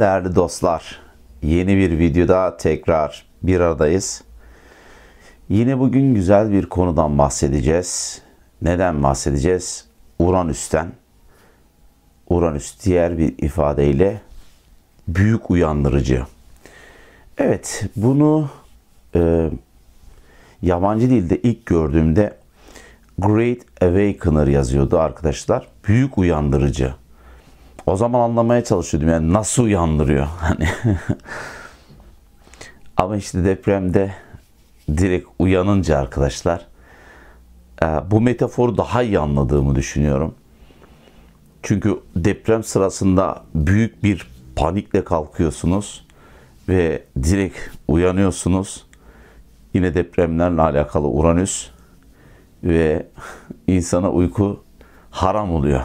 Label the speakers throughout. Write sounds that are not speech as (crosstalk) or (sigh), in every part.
Speaker 1: değerli dostlar. Yeni bir videoda tekrar bir aradayız. Yine bugün güzel bir konudan bahsedeceğiz. Neden bahsedeceğiz? Uranüs'ten. Uranüs diğer bir ifadeyle büyük uyandırıcı. Evet bunu e, yabancı dilde ilk gördüğümde Great Awakener yazıyordu arkadaşlar. Büyük uyandırıcı o zaman anlamaya çalışıyordum yani nasıl uyandırıyor (laughs) hani. Ama işte depremde direkt uyanınca arkadaşlar e, bu metaforu daha iyi anladığımı düşünüyorum. Çünkü deprem sırasında büyük bir panikle kalkıyorsunuz ve direkt uyanıyorsunuz. Yine depremlerle alakalı Uranüs ve (laughs) insana uyku haram oluyor.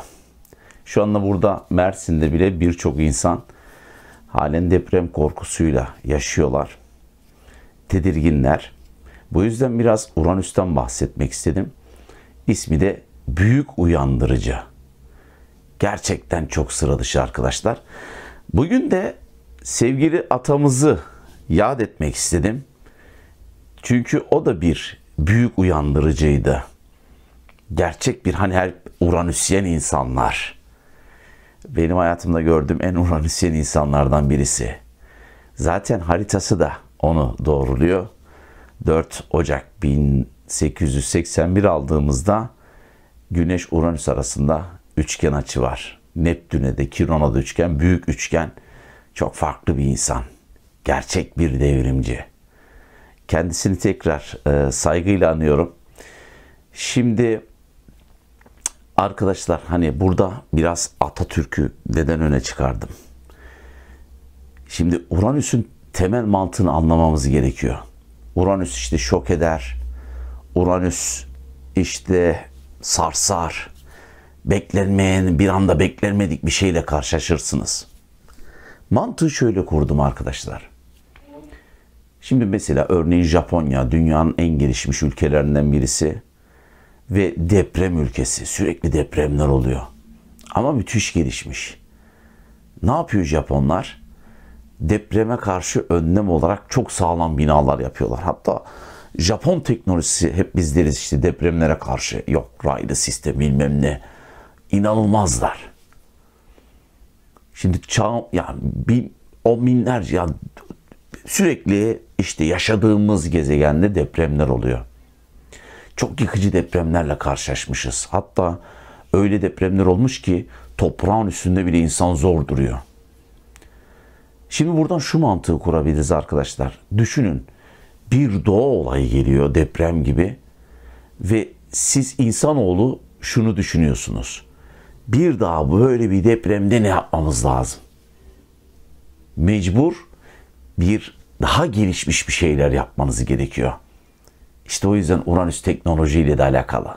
Speaker 1: Şu anda burada Mersin'de bile birçok insan halen deprem korkusuyla yaşıyorlar. Tedirginler. Bu yüzden biraz Uranüs'ten bahsetmek istedim. İsmi de Büyük Uyandırıcı. Gerçekten çok sıra dışı arkadaşlar. Bugün de sevgili atamızı yad etmek istedim. Çünkü o da bir büyük uyandırıcıydı. Gerçek bir hani her Uranüsyen insanlar benim hayatımda gördüğüm en Uranüsyen insanlardan birisi. Zaten haritası da onu doğruluyor. 4 Ocak 1881 aldığımızda Güneş Uranüs arasında üçgen açı var. Neptün'e de Kiron'a da üçgen, büyük üçgen. Çok farklı bir insan. Gerçek bir devrimci. Kendisini tekrar e, saygıyla anıyorum. Şimdi Arkadaşlar hani burada biraz Atatürk'ü neden öne çıkardım? Şimdi Uranüs'ün temel mantığını anlamamız gerekiyor. Uranüs işte şok eder. Uranüs işte sarsar. Beklenmeyen bir anda beklenmedik bir şeyle karşılaşırsınız. Mantığı şöyle kurdum arkadaşlar. Şimdi mesela örneğin Japonya dünyanın en gelişmiş ülkelerinden birisi ve deprem ülkesi. Sürekli depremler oluyor. Ama müthiş gelişmiş. Ne yapıyor Japonlar? Depreme karşı önlem olarak çok sağlam binalar yapıyorlar. Hatta Japon teknolojisi hep biz deriz işte depremlere karşı yok raylı sistem bilmem ne. İnanılmazlar. Şimdi çağ yani bin, on binlerce yani sürekli işte yaşadığımız gezegende depremler oluyor çok yıkıcı depremlerle karşılaşmışız. Hatta öyle depremler olmuş ki toprağın üstünde bile insan zor duruyor. Şimdi buradan şu mantığı kurabiliriz arkadaşlar. Düşünün bir doğa olayı geliyor deprem gibi ve siz insanoğlu şunu düşünüyorsunuz. Bir daha böyle bir depremde ne yapmamız lazım? Mecbur bir daha gelişmiş bir şeyler yapmanız gerekiyor. İşte o yüzden Uranüs teknolojiyle de alakalı.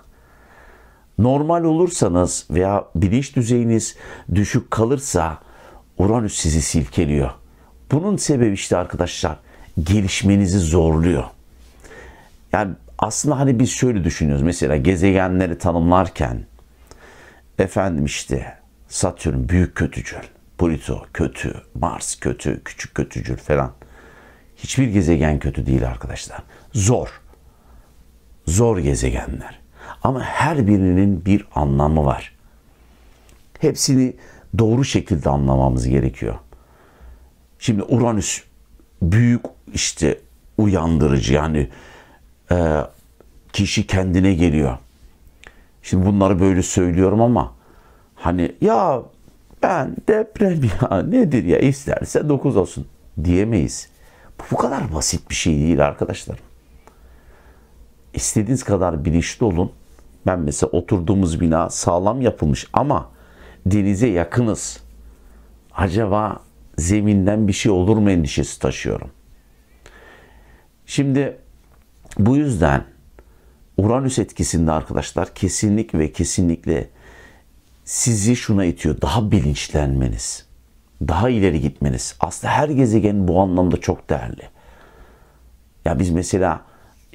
Speaker 1: Normal olursanız veya bilinç düzeyiniz düşük kalırsa Uranüs sizi silkeliyor. Bunun sebebi işte arkadaşlar gelişmenizi zorluyor. Yani aslında hani biz şöyle düşünüyoruz mesela gezegenleri tanımlarken efendim işte Satürn büyük kötücül, Pluto kötü, Mars kötü, küçük kötücül falan. Hiçbir gezegen kötü değil arkadaşlar. Zor zor gezegenler. Ama her birinin bir anlamı var. Hepsini doğru şekilde anlamamız gerekiyor. Şimdi Uranüs büyük işte uyandırıcı yani e, kişi kendine geliyor. Şimdi bunları böyle söylüyorum ama hani ya ben deprem ya nedir ya isterse 9 olsun diyemeyiz. Bu, bu kadar basit bir şey değil arkadaşlar istediğiniz kadar bilinçli olun. Ben mesela oturduğumuz bina sağlam yapılmış ama denize yakınız. Acaba zeminden bir şey olur mu endişesi taşıyorum. Şimdi bu yüzden Uranüs etkisinde arkadaşlar kesinlik ve kesinlikle sizi şuna itiyor. Daha bilinçlenmeniz, daha ileri gitmeniz. Aslında her gezegen bu anlamda çok değerli. Ya biz mesela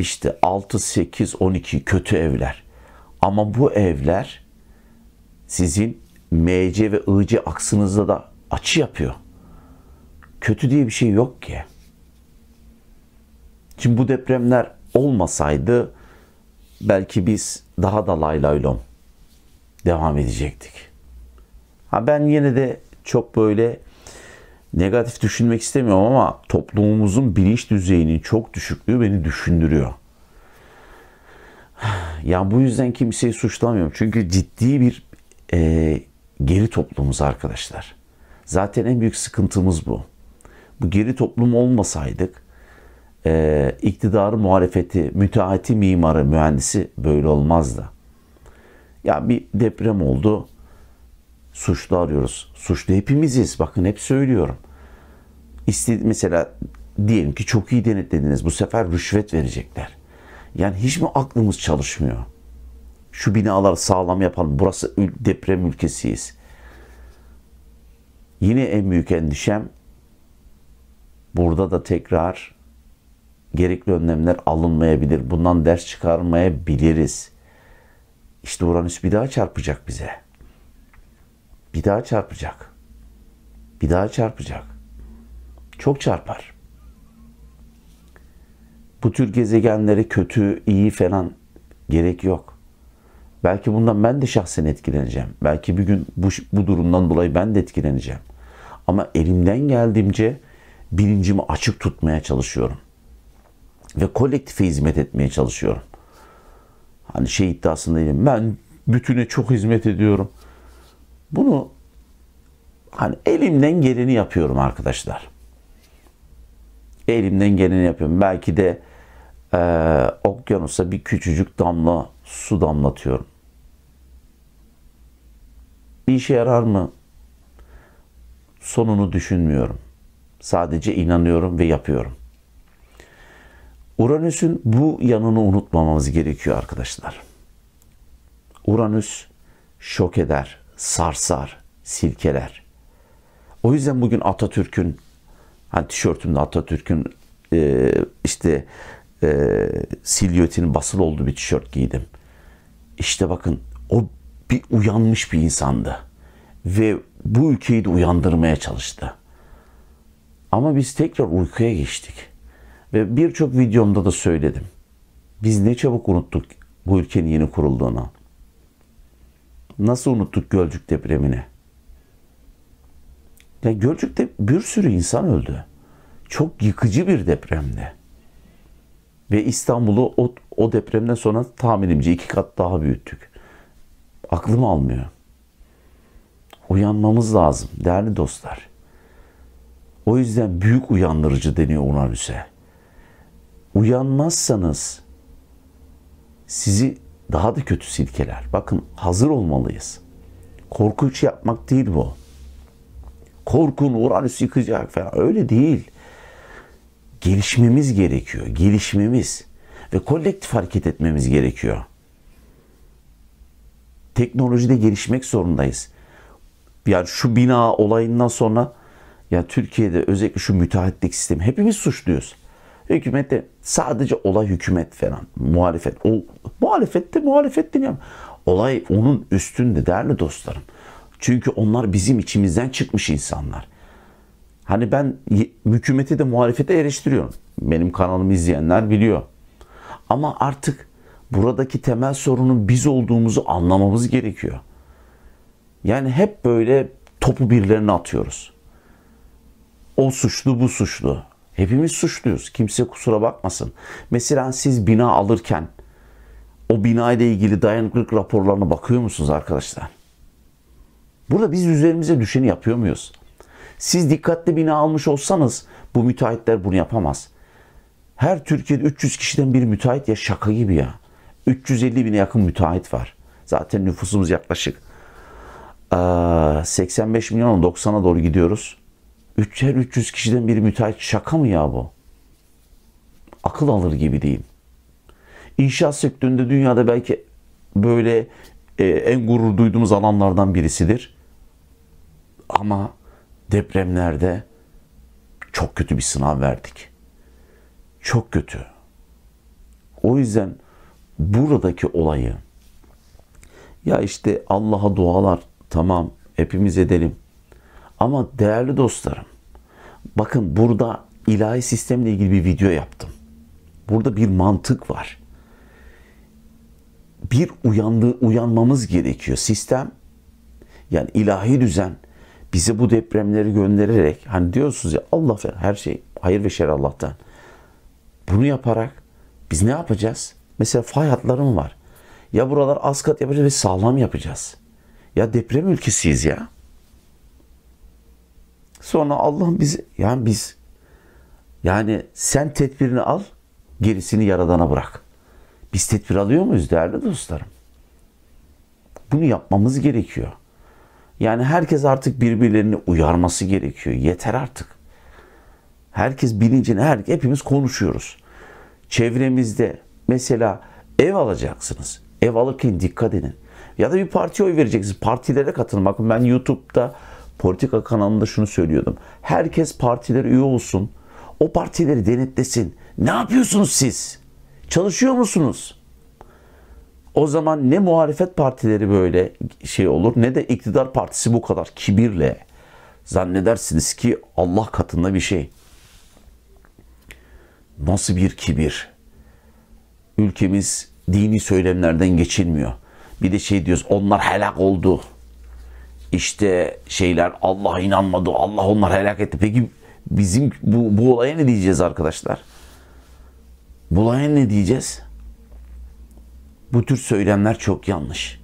Speaker 1: işte 6, 8, 12 kötü evler. Ama bu evler sizin MC ve IC aksınızda da açı yapıyor. Kötü diye bir şey yok ki. Şimdi bu depremler olmasaydı belki biz daha da lay lay devam edecektik. Ha ben yine de çok böyle negatif düşünmek istemiyorum ama toplumumuzun bilinç düzeyinin çok düşüklüğü beni düşündürüyor. (sighs) Ya bu yüzden kimseyi suçlamıyorum. Çünkü ciddi bir e, geri toplumuz arkadaşlar. Zaten en büyük sıkıntımız bu. Bu geri toplum olmasaydık e, iktidarı muhalefeti, müteahhiti mimarı, mühendisi böyle olmazdı. Ya bir deprem oldu Suçlu arıyoruz. Suçlu hepimiziz. Bakın hep söylüyorum. İstedi mesela diyelim ki çok iyi denetlediniz. Bu sefer rüşvet verecekler. Yani hiç mi aklımız çalışmıyor? Şu binaları sağlam yapalım. Burası deprem ülkesiyiz. Yine en büyük endişem burada da tekrar gerekli önlemler alınmayabilir. Bundan ders çıkarmayabiliriz. İşte Uranüs bir daha çarpacak bize. Bir daha çarpacak. Bir daha çarpacak. Çok çarpar. Bu tür gezegenlere kötü, iyi falan gerek yok. Belki bundan ben de şahsen etkileneceğim. Belki bir gün bu, bu durumdan dolayı ben de etkileneceğim. Ama elimden geldiğimce bilincimi açık tutmaya çalışıyorum. Ve kolektife hizmet etmeye çalışıyorum. Hani şey iddiasındayım, Ben bütüne çok hizmet ediyorum. Bunu hani elimden geleni yapıyorum arkadaşlar. Elimden geleni yapıyorum. Belki de e, okyanusa bir küçücük damla su damlatıyorum. Bir işe yarar mı? Sonunu düşünmüyorum. Sadece inanıyorum ve yapıyorum. Uranüs'ün bu yanını unutmamamız gerekiyor arkadaşlar. Uranüs şok eder, sarsar, silkeler. O yüzden bugün Atatürk'ün hani tişörtümde Atatürk'ün e, işte e, silüetinin basılı olduğu bir tişört giydim. İşte bakın o bir uyanmış bir insandı ve bu ülkeyi de uyandırmaya çalıştı. Ama biz tekrar uykuya geçtik. Ve birçok videomda da söyledim. Biz ne çabuk unuttuk bu ülkenin yeni kurulduğunu. Nasıl unuttuk Gölcük depremini? Ya Gölcük'te bir sürü insan öldü. Çok yıkıcı bir depremdi. Ve İstanbul'u o, o depremden sonra tahminimce iki kat daha büyüttük. Aklım almıyor. Uyanmamız lazım değerli dostlar. O yüzden büyük uyandırıcı deniyor Uranüs'e. Uyanmazsanız sizi daha da kötü silkeler. Bakın hazır olmalıyız. Korkunç yapmak değil bu. Korkun Uranüs hani yıkacak falan öyle değil. Gelişmemiz gerekiyor. Gelişmemiz ve kolektif hareket etmemiz gerekiyor. Teknolojide gelişmek zorundayız. Yani şu bina olayından sonra ya yani Türkiye'de özellikle şu müteahhitlik sistemi hepimiz suçluyuz. Hükümette sadece olay hükümet falan. Muhalefet. O, muhalefette muhalefet deniyor. Olay onun üstünde değerli dostlarım. Çünkü onlar bizim içimizden çıkmış insanlar. Hani ben hükümeti de muhalefete eleştiriyorum. Benim kanalımı izleyenler biliyor. Ama artık buradaki temel sorunun biz olduğumuzu anlamamız gerekiyor. Yani hep böyle topu birilerine atıyoruz. O suçlu bu suçlu. Hepimiz suçluyuz. Kimse kusura bakmasın. Mesela siz bina alırken o bina ile ilgili dayanıklılık raporlarına bakıyor musunuz arkadaşlar? Burada biz üzerimize düşeni yapıyor muyuz? Siz dikkatli bina almış olsanız bu müteahhitler bunu yapamaz. Her Türkiye'de 300 kişiden bir müteahhit ya şaka gibi ya. 350 bine yakın müteahhit var. Zaten nüfusumuz yaklaşık 85 milyon 90'a doğru gidiyoruz. Üçer 300 kişiden biri müteahhit şaka mı ya bu? Akıl alır gibi değil. İnşaat sektöründe dünyada belki böyle e, en gurur duyduğumuz alanlardan birisidir. Ama depremlerde çok kötü bir sınav verdik. Çok kötü. O yüzden buradaki olayı ya işte Allah'a dualar tamam hepimiz edelim. Ama değerli dostlarım Bakın burada ilahi sistemle ilgili bir video yaptım. Burada bir mantık var. Bir uyandı, uyanmamız gerekiyor. Sistem yani ilahi düzen bize bu depremleri göndererek hani diyorsunuz ya Allah ver her şey hayır ve şer Allah'tan. Bunu yaparak biz ne yapacağız? Mesela fay hatlarım var. Ya buralar az kat yapacağız ve sağlam yapacağız. Ya deprem ülkesiyiz ya. Sonra Allah biz yani biz yani sen tedbirini al, gerisini yaradana bırak. Biz tedbir alıyor muyuz değerli dostlarım? Bunu yapmamız gerekiyor. Yani herkes artık birbirlerini uyarması gerekiyor. Yeter artık. Herkes bilincini, her, hepimiz konuşuyoruz. Çevremizde mesela ev alacaksınız. Ev alırken dikkat edin. Ya da bir partiye oy vereceksiniz. Partilere katılın. Bakın ben YouTube'da politika kanalında şunu söylüyordum. Herkes partiler üye olsun. O partileri denetlesin. Ne yapıyorsunuz siz? Çalışıyor musunuz? O zaman ne muhalefet partileri böyle şey olur ne de iktidar partisi bu kadar kibirle zannedersiniz ki Allah katında bir şey. Nasıl bir kibir? Ülkemiz dini söylemlerden geçilmiyor. Bir de şey diyoruz onlar helak oldu işte şeyler Allah inanmadı, Allah onları helak etti. Peki bizim bu, bu olaya ne diyeceğiz arkadaşlar? Bu olaya ne diyeceğiz? Bu tür söylemler çok yanlış.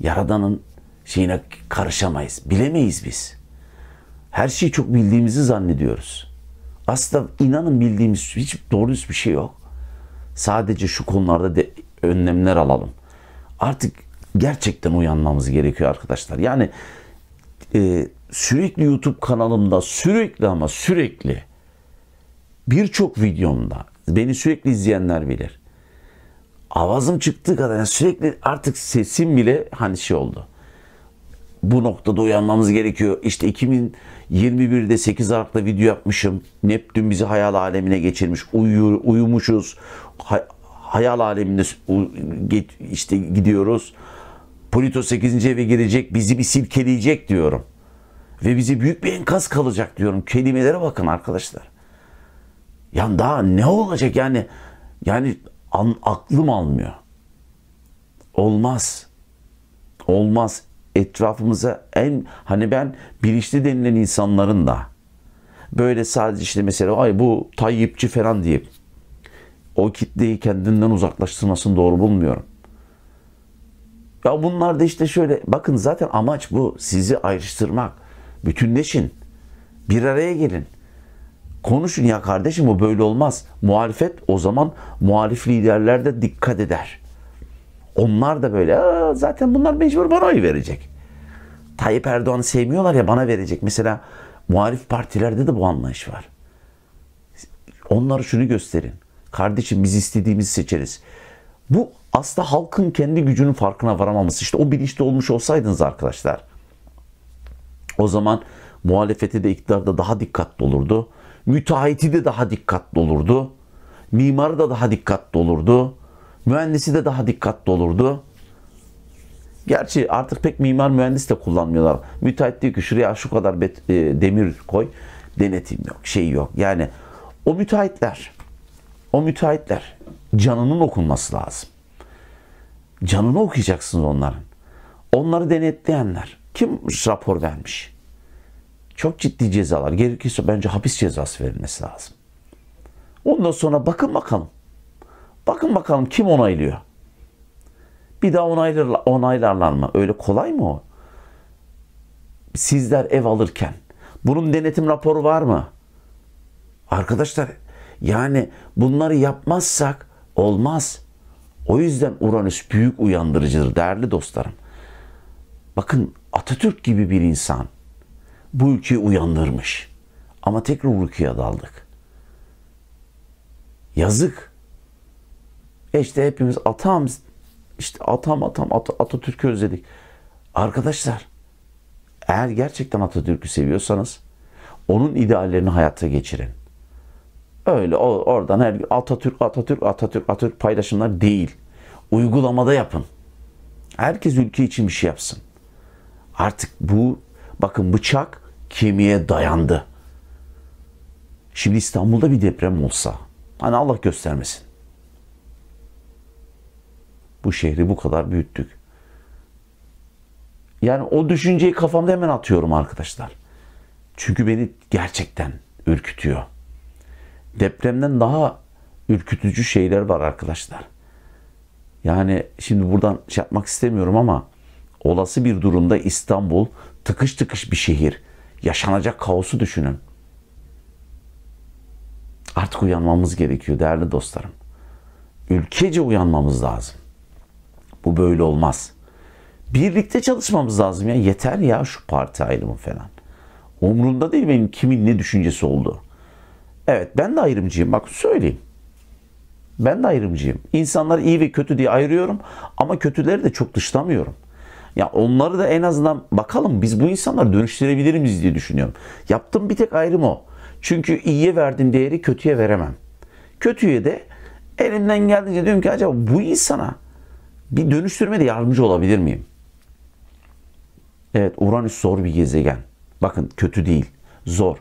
Speaker 1: Yaradan'ın şeyine karışamayız. Bilemeyiz biz. Her şeyi çok bildiğimizi zannediyoruz. Aslında inanın bildiğimiz hiç doğru bir şey yok. Sadece şu konularda de önlemler alalım. Artık gerçekten uyanmamız gerekiyor arkadaşlar. Yani e, sürekli YouTube kanalımda sürekli ama sürekli birçok videomda beni sürekli izleyenler bilir. Avazım çıktığı kadar yani sürekli artık sesim bile hani şey oldu. Bu noktada uyanmamız gerekiyor. İşte 2021'de 8 Aralık'ta video yapmışım. Neptün bizi hayal alemine geçirmiş. Uyuyor, uyumuşuz. Hay hayal aleminde işte gidiyoruz. Polito 8. eve girecek, bizi bir silkeleyecek diyorum. Ve bizi büyük bir enkaz kalacak diyorum. Kelimelere bakın arkadaşlar. Yani daha ne olacak yani? Yani an, aklım almıyor. Olmaz. Olmaz. Etrafımıza en hani ben bilinçli denilen insanların da böyle sadece işte mesela ay bu Tayyipçi falan deyip o kitleyi kendinden uzaklaştırmasını doğru bulmuyorum. Ya bunlar da işte şöyle. Bakın zaten amaç bu. Sizi ayrıştırmak. Bütünleşin. Bir araya gelin. Konuşun ya kardeşim bu böyle olmaz. Muhalefet o zaman muhalif liderler de dikkat eder. Onlar da böyle zaten bunlar mecbur bana oy verecek. Tayyip Erdoğan'ı sevmiyorlar ya bana verecek. Mesela muhalif partilerde de bu anlayış var. Onlara şunu gösterin. Kardeşim biz istediğimizi seçeriz. Bu aslında halkın kendi gücünün farkına varamaması. İşte o bilinçli olmuş olsaydınız arkadaşlar. O zaman muhalefeti de iktidar da daha dikkatli olurdu. Müteahhiti de daha dikkatli olurdu. Mimarı da daha dikkatli olurdu. Mühendisi de daha dikkatli olurdu. Gerçi artık pek mimar mühendis de kullanmıyorlar. Müteahhit diyor ki şuraya şu kadar bet, e, demir koy. Denetim yok, şey yok. Yani o müteahhitler, o müteahhitler canının okunması lazım. Canını okuyacaksınız onların. Onları denetleyenler. Kim rapor vermiş? Çok ciddi cezalar. Gerekirse bence hapis cezası verilmesi lazım. Ondan sonra bakın bakalım. Bakın bakalım kim onaylıyor. Bir daha onaylarla, onaylarlar mı? Öyle kolay mı o? Sizler ev alırken bunun denetim raporu var mı? Arkadaşlar yani bunları yapmazsak olmaz. O yüzden Uranüs büyük uyandırıcıdır değerli dostlarım. Bakın Atatürk gibi bir insan bu ülkeyi uyandırmış. Ama tekrar uykuya daldık. Yazık. E işte hepimiz atam, işte atam atam At Atatürk'ü özledik. Arkadaşlar eğer gerçekten Atatürk'ü seviyorsanız onun ideallerini hayata geçirin. Öyle oradan her Atatürk, Atatürk, Atatürk, Atatürk paylaşımlar değil. Uygulamada yapın. Herkes ülke için bir şey yapsın. Artık bu bakın bıçak kemiğe dayandı. Şimdi İstanbul'da bir deprem olsa hani Allah göstermesin. Bu şehri bu kadar büyüttük. Yani o düşünceyi kafamda hemen atıyorum arkadaşlar. Çünkü beni gerçekten ürkütüyor depremden daha ürkütücü şeyler var arkadaşlar. Yani şimdi buradan şey yapmak istemiyorum ama olası bir durumda İstanbul tıkış tıkış bir şehir. Yaşanacak kaosu düşünün. Artık uyanmamız gerekiyor değerli dostlarım. Ülkece uyanmamız lazım. Bu böyle olmaz. Birlikte çalışmamız lazım ya. Yeter ya şu parti ayrımı falan. Umrunda değil benim kimin ne düşüncesi olduğu. Evet ben de ayrımcıyım. Bak söyleyeyim. Ben de ayrımcıyım. İnsanları iyi ve kötü diye ayırıyorum ama kötüleri de çok dışlamıyorum. Ya onları da en azından bakalım biz bu insanları dönüştürebilir miyiz diye düşünüyorum. Yaptığım bir tek ayrım o. Çünkü iyiye verdiğim değeri kötüye veremem. Kötüye de elimden geldiğince diyorum ki acaba bu insana bir dönüştürme de yardımcı olabilir miyim? Evet Uranüs zor bir gezegen. Bakın kötü değil. Zor.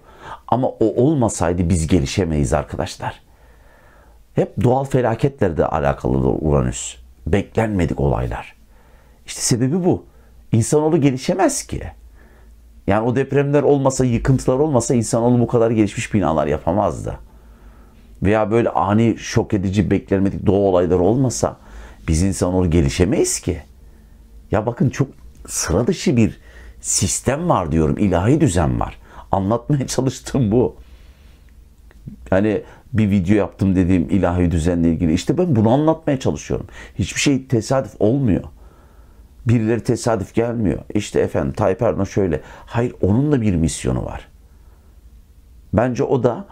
Speaker 1: Ama o olmasaydı biz gelişemeyiz arkadaşlar. Hep doğal felaketlerle alakalıdır Uranüs. Beklenmedik olaylar. İşte sebebi bu. İnsanoğlu gelişemez ki. Yani o depremler olmasa, yıkıntılar olmasa insanoğlu bu kadar gelişmiş binalar yapamazdı. Veya böyle ani şok edici beklenmedik doğa olaylar olmasa biz insanoğlu gelişemeyiz ki. Ya bakın çok sıra dışı bir sistem var diyorum. ilahi düzen var. Anlatmaya çalıştığım bu. Yani bir video yaptım dediğim ilahi düzenle ilgili. İşte ben bunu anlatmaya çalışıyorum. Hiçbir şey tesadüf olmuyor. Birileri tesadüf gelmiyor. İşte efendim Tayyip Erdoğan şöyle. Hayır onun da bir misyonu var. Bence o da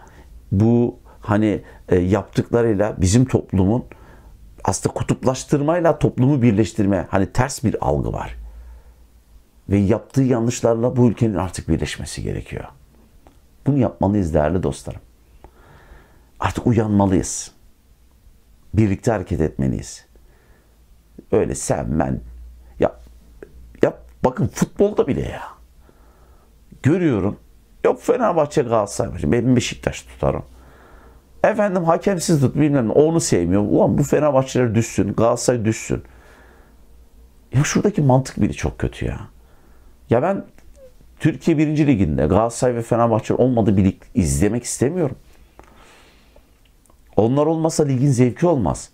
Speaker 1: bu hani e, yaptıklarıyla bizim toplumun aslında kutuplaştırmayla toplumu birleştirme hani ters bir algı var ve yaptığı yanlışlarla bu ülkenin artık birleşmesi gerekiyor. Bunu yapmalıyız değerli dostlarım. Artık uyanmalıyız. Birlikte hareket etmeliyiz. Öyle sen ben yap, yap bakın futbolda bile ya. Görüyorum. Yok Fenerbahçe Galatasaray. Benim Beşiktaş tutarım. Efendim hakemsiz tut bilmem Onu sevmiyor. Ulan bu Fenerbahçeler düşsün. Galatasaray düşsün. Ya şuradaki mantık bile çok kötü ya. Ya ben Türkiye 1. Ligi'nde Galatasaray ve Fenerbahçe olmadığı bir lig izlemek istemiyorum. Onlar olmasa ligin zevki olmaz.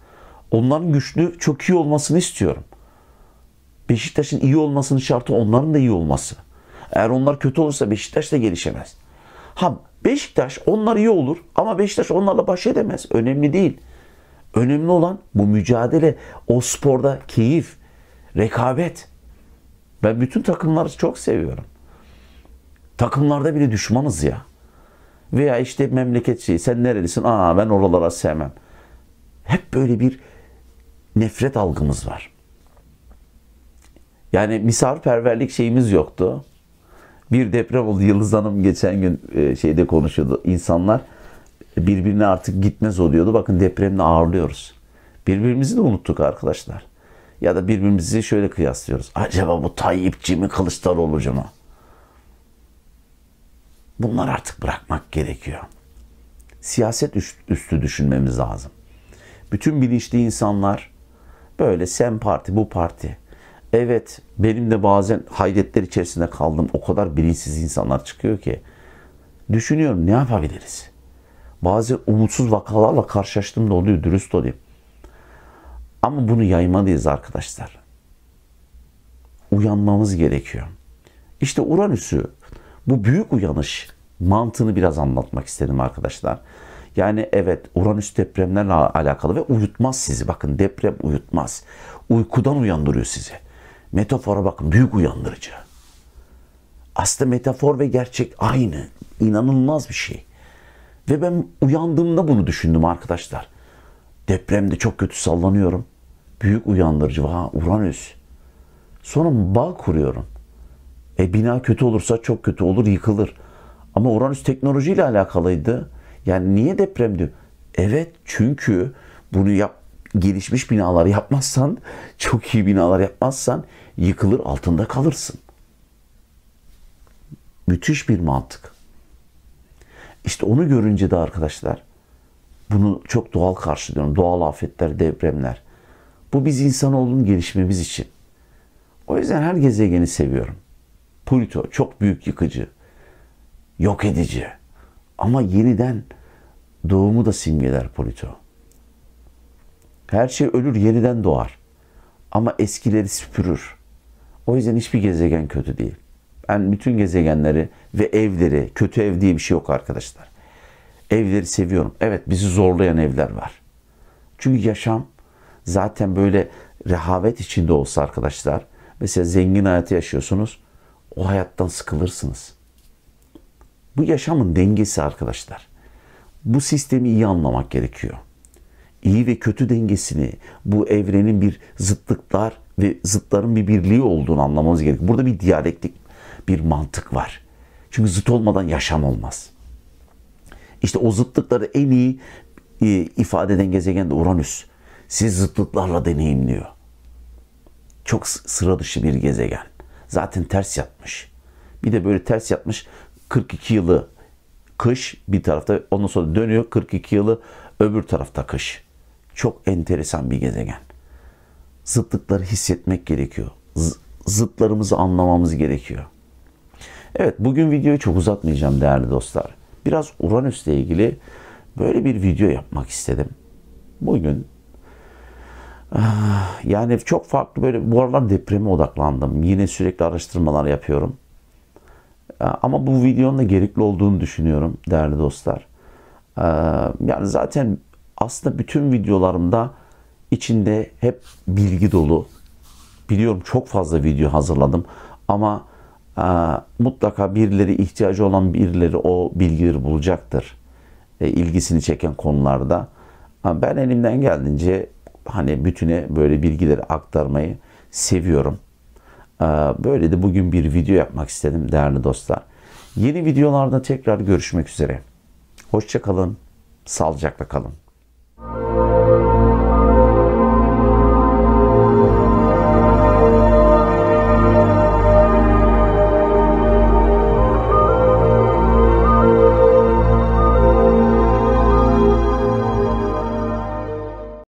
Speaker 1: Onların güçlü çok iyi olmasını istiyorum. Beşiktaş'ın iyi olmasının şartı onların da iyi olması. Eğer onlar kötü olursa Beşiktaş da gelişemez. Ha Beşiktaş onlar iyi olur ama Beşiktaş onlarla baş edemez. Önemli değil. Önemli olan bu mücadele, o sporda keyif, rekabet. Ben bütün takımları çok seviyorum. Takımlarda bile düşmanız ya. Veya işte memleketçi, sen nerelisin? Aa ben oralara sevmem. Hep böyle bir nefret algımız var. Yani misafirperverlik şeyimiz yoktu. Bir deprem oldu. Yıldız Hanım geçen gün e, şeyde konuşuyordu. İnsanlar birbirine artık gitmez oluyordu. Bakın depremle ağırlıyoruz. Birbirimizi de unuttuk arkadaşlar. Ya da birbirimizi şöyle kıyaslıyoruz. Acaba bu Tayyipçi mi Kılıçdaroğlu'cu mu? Bunlar artık bırakmak gerekiyor. Siyaset üstü düşünmemiz lazım. Bütün bilinçli insanlar böyle sen parti bu parti. Evet benim de bazen hayretler içerisinde kaldım. O kadar bilinçsiz insanlar çıkıyor ki. Düşünüyorum ne yapabiliriz? Bazı umutsuz vakalarla karşılaştığım da oluyor dürüst olayım. Ama bunu yaymalıyız arkadaşlar. Uyanmamız gerekiyor. İşte Uranüs'ü bu büyük uyanış mantığını biraz anlatmak istedim arkadaşlar. Yani evet Uranüs depremlerle alakalı ve uyutmaz sizi. Bakın deprem uyutmaz. Uykudan uyandırıyor sizi. Metafora bakın büyük uyandırıcı. Aslında metafor ve gerçek aynı. İnanılmaz bir şey. Ve ben uyandığımda bunu düşündüm arkadaşlar. Depremde çok kötü sallanıyorum. Büyük uyandırıcı. Ha, Uranüs. Sonra bağ kuruyorum. E bina kötü olursa çok kötü olur, yıkılır. Ama Uranüs teknolojiyle alakalıydı. Yani niye deprem diyor? Evet çünkü bunu yap, gelişmiş binalar yapmazsan, (laughs) çok iyi binalar yapmazsan yıkılır altında kalırsın. Müthiş bir mantık. İşte onu görünce de arkadaşlar bunu çok doğal karşılıyorum. Doğal afetler, depremler. Bu biz insanoğlunun gelişmemiz için. O yüzden her gezegeni seviyorum. Pluto çok büyük yıkıcı, yok edici. Ama yeniden doğumu da simgeler Pluto. Her şey ölür yeniden doğar. Ama eskileri süpürür. O yüzden hiçbir gezegen kötü değil. Ben bütün gezegenleri ve evleri, kötü ev diye bir şey yok arkadaşlar. Evleri seviyorum. Evet bizi zorlayan evler var. Çünkü yaşam zaten böyle rehavet içinde olsa arkadaşlar mesela zengin hayatı yaşıyorsunuz o hayattan sıkılırsınız. Bu yaşamın dengesi arkadaşlar. Bu sistemi iyi anlamak gerekiyor. İyi ve kötü dengesini, bu evrenin bir zıtlıklar ve zıtların bir birliği olduğunu anlamamız gerekiyor. Burada bir diyalektik bir mantık var. Çünkü zıt olmadan yaşam olmaz. İşte o zıtlıkları en iyi e, ifade eden gezegen de Uranüs siz zıtlıklarla deneyimliyor. Çok sıra dışı bir gezegen. Zaten ters yatmış. Bir de böyle ters yatmış 42 yılı kış bir tarafta ondan sonra dönüyor 42 yılı öbür tarafta kış. Çok enteresan bir gezegen. Zıtlıkları hissetmek gerekiyor. zıtlarımızı anlamamız gerekiyor. Evet bugün videoyu çok uzatmayacağım değerli dostlar. Biraz Uranüs ile ilgili böyle bir video yapmak istedim. Bugün Ah, yani çok farklı böyle bu aralar depreme odaklandım. Yine sürekli araştırmalar yapıyorum. Ah, ama bu videonun da gerekli olduğunu düşünüyorum değerli dostlar. Ah, yani zaten aslında bütün videolarımda içinde hep bilgi dolu. Biliyorum çok fazla video hazırladım ama mutlaka birileri ihtiyacı olan birileri o bilgileri bulacaktır. E, ilgisini çeken konularda. Ben elimden geldiğince hani bütüne böyle bilgileri aktarmayı seviyorum. Ee, böyle de bugün bir video yapmak istedim değerli dostlar. Yeni videolarda tekrar görüşmek üzere. Hoşçakalın, sağlıcakla kalın.